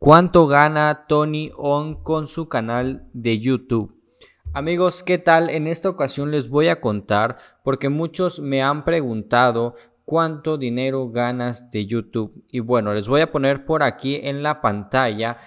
¿Cuánto gana Tony On con su canal de YouTube? Amigos, ¿qué tal? En esta ocasión les voy a contar porque muchos me han preguntado cuánto dinero ganas de YouTube. Y bueno, les voy a poner por aquí en la pantalla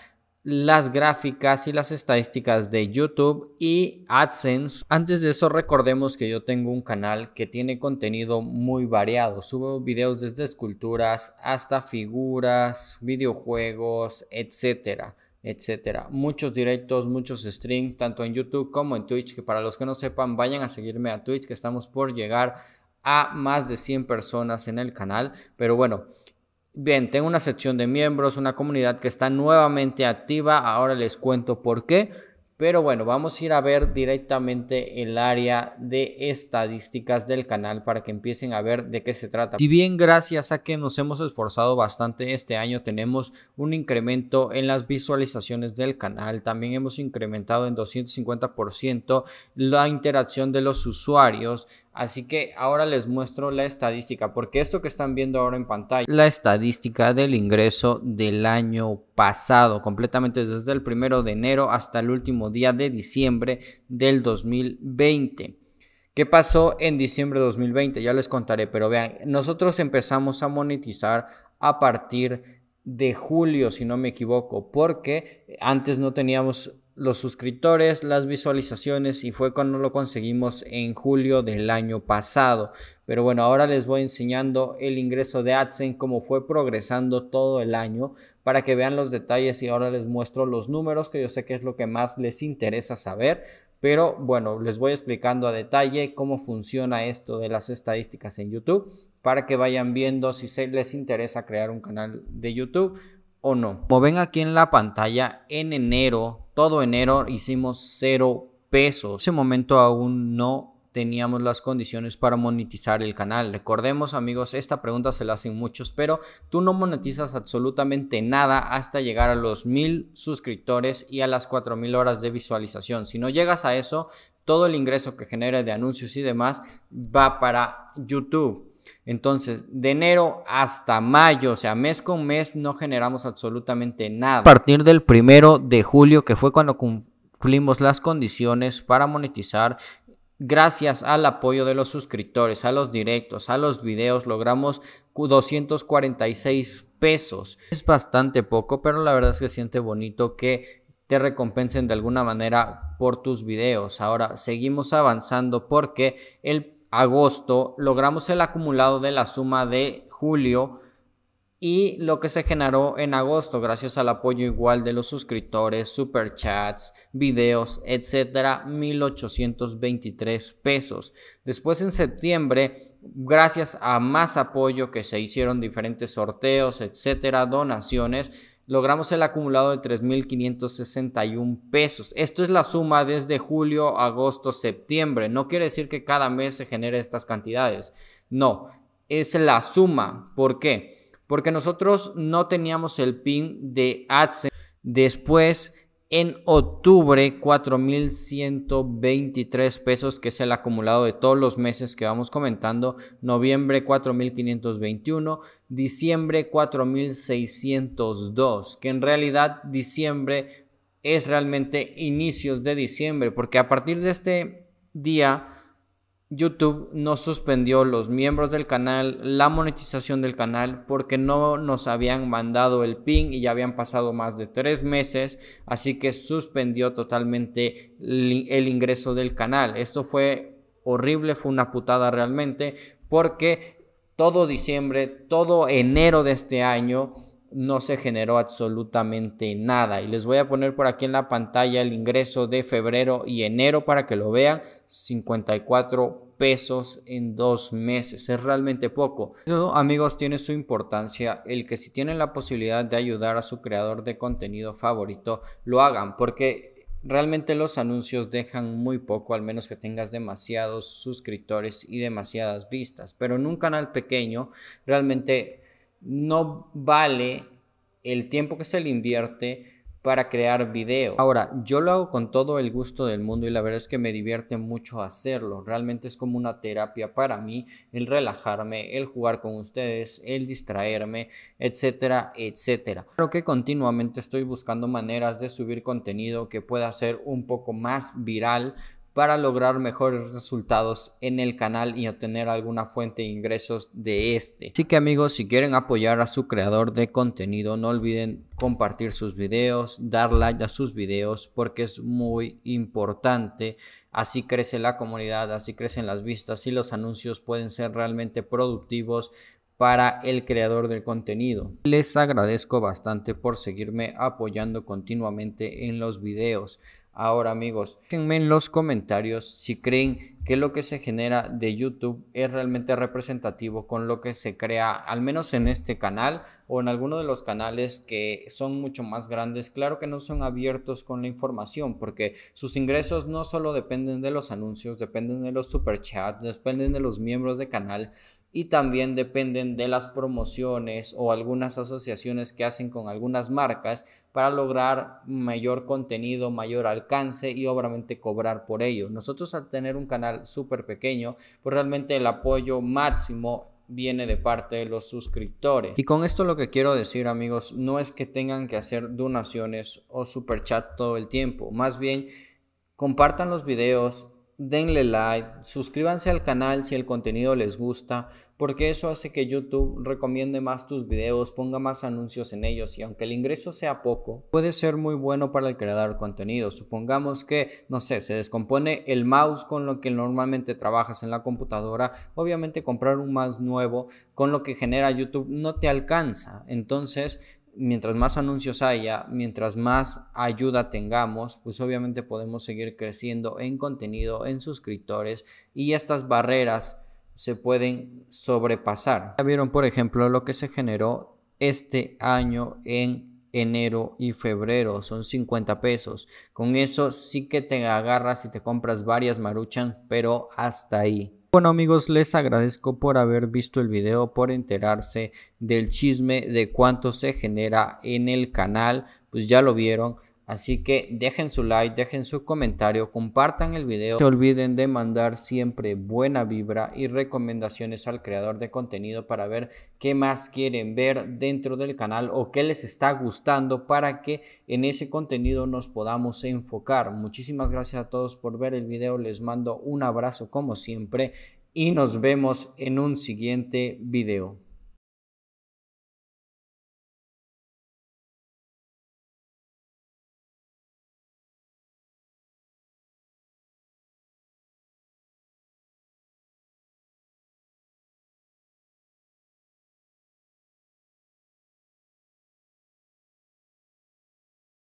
las gráficas y las estadísticas de YouTube y AdSense. Antes de eso recordemos que yo tengo un canal que tiene contenido muy variado. Subo videos desde esculturas hasta figuras, videojuegos, etcétera, etcétera. Muchos directos, muchos streams, tanto en YouTube como en Twitch, que para los que no sepan, vayan a seguirme a Twitch, que estamos por llegar a más de 100 personas en el canal. Pero bueno, Bien, tengo una sección de miembros, una comunidad que está nuevamente activa. Ahora les cuento por qué. Pero bueno, vamos a ir a ver directamente el área de estadísticas del canal para que empiecen a ver de qué se trata. Si bien gracias a que nos hemos esforzado bastante este año tenemos un incremento en las visualizaciones del canal, también hemos incrementado en 250% la interacción de los usuarios, Así que ahora les muestro la estadística, porque esto que están viendo ahora en pantalla, la estadística del ingreso del año pasado, completamente desde el primero de enero hasta el último día de diciembre del 2020. ¿Qué pasó en diciembre de 2020? Ya les contaré, pero vean, nosotros empezamos a monetizar a partir de julio, si no me equivoco, porque antes no teníamos los suscriptores, las visualizaciones y fue cuando lo conseguimos en julio del año pasado. Pero bueno, ahora les voy enseñando el ingreso de AdSense, cómo fue progresando todo el año para que vean los detalles y ahora les muestro los números que yo sé que es lo que más les interesa saber. Pero bueno, les voy explicando a detalle cómo funciona esto de las estadísticas en YouTube para que vayan viendo si se les interesa crear un canal de YouTube o no. Como ven aquí en la pantalla, en enero todo enero hicimos cero pesos. En ese momento aún no teníamos las condiciones para monetizar el canal. Recordemos amigos, esta pregunta se la hacen muchos, pero tú no monetizas absolutamente nada hasta llegar a los mil suscriptores y a las mil horas de visualización. Si no llegas a eso, todo el ingreso que genere de anuncios y demás va para YouTube. Entonces, de enero hasta mayo, o sea, mes con mes, no generamos absolutamente nada. A partir del primero de julio, que fue cuando cumplimos las condiciones para monetizar, gracias al apoyo de los suscriptores, a los directos, a los videos, logramos 246 pesos. Es bastante poco, pero la verdad es que siente bonito que te recompensen de alguna manera por tus videos. Ahora seguimos avanzando porque el agosto, logramos el acumulado de la suma de julio y lo que se generó en agosto gracias al apoyo igual de los suscriptores, superchats, videos, etcétera, 1823 pesos. Después en septiembre, gracias a más apoyo que se hicieron diferentes sorteos, etcétera, donaciones, logramos el acumulado de 3.561 pesos. Esto es la suma desde julio, agosto, septiembre. No quiere decir que cada mes se genere estas cantidades. No, es la suma. ¿Por qué? Porque nosotros no teníamos el PIN de AdSense después en octubre 4.123 pesos, que es el acumulado de todos los meses que vamos comentando. Noviembre 4.521, diciembre 4.602, que en realidad diciembre es realmente inicios de diciembre, porque a partir de este día YouTube nos suspendió los miembros del canal, la monetización del canal, porque no nos habían mandado el ping y ya habían pasado más de tres meses, así que suspendió totalmente el ingreso del canal. Esto fue horrible, fue una putada realmente, porque todo diciembre, todo enero de este año, no se generó absolutamente nada. Y les voy a poner por aquí en la pantalla el ingreso de febrero y enero para que lo vean. 54 pesos en dos meses. Es realmente poco. Eso, amigos, tiene su importancia el que si tienen la posibilidad de ayudar a su creador de contenido favorito, lo hagan. Porque Realmente los anuncios dejan muy poco, al menos que tengas demasiados suscriptores y demasiadas vistas, pero en un canal pequeño realmente no vale el tiempo que se le invierte para crear video. Ahora, yo lo hago con todo el gusto del mundo y la verdad es que me divierte mucho hacerlo. Realmente es como una terapia para mí, el relajarme, el jugar con ustedes, el distraerme, etcétera, etcétera. Creo que continuamente estoy buscando maneras de subir contenido que pueda ser un poco más viral para lograr mejores resultados en el canal y obtener alguna fuente de ingresos de este. Así que amigos, si quieren apoyar a su creador de contenido, no olviden compartir sus videos, dar like a sus videos porque es muy importante. Así crece la comunidad, así crecen las vistas y los anuncios pueden ser realmente productivos para el creador del contenido. Les agradezco bastante por seguirme apoyando continuamente en los videos. Ahora amigos, déjenme en los comentarios si creen que lo que se genera de YouTube es realmente representativo con lo que se crea, al menos en este canal o en alguno de los canales que son mucho más grandes. Claro que no son abiertos con la información porque sus ingresos no solo dependen de los anuncios, dependen de los superchats, dependen de los miembros de canal, y también dependen de las promociones o algunas asociaciones que hacen con algunas marcas para lograr mayor contenido, mayor alcance y obviamente cobrar por ello. Nosotros al tener un canal súper pequeño, pues realmente el apoyo máximo viene de parte de los suscriptores. Y con esto lo que quiero decir amigos, no es que tengan que hacer donaciones o super chat todo el tiempo, más bien compartan los videos, denle like, suscríbanse al canal si el contenido les gusta, porque eso hace que YouTube recomiende más tus videos, ponga más anuncios en ellos y aunque el ingreso sea poco, puede ser muy bueno para el creador de contenido. Supongamos que, no sé, se descompone el mouse con lo que normalmente trabajas en la computadora, obviamente comprar un mouse nuevo con lo que genera YouTube no te alcanza. Entonces, mientras más anuncios haya, mientras más ayuda tengamos, pues obviamente podemos seguir creciendo en contenido, en suscriptores y estas barreras se pueden sobrepasar. Ya vieron, por ejemplo, lo que se generó este año en enero y febrero, son 50 pesos. Con eso sí que te agarras y te compras varias maruchan, pero hasta ahí. Bueno amigos, les agradezco por haber visto el video, por enterarse del chisme de cuánto se genera en el canal, pues ya lo vieron, Así que dejen su like, dejen su comentario, compartan el video. No se olviden de mandar siempre buena vibra y recomendaciones al creador de contenido para ver qué más quieren ver dentro del canal o qué les está gustando para que en ese contenido nos podamos enfocar. Muchísimas gracias a todos por ver el video. Les mando un abrazo como siempre y nos vemos en un siguiente video.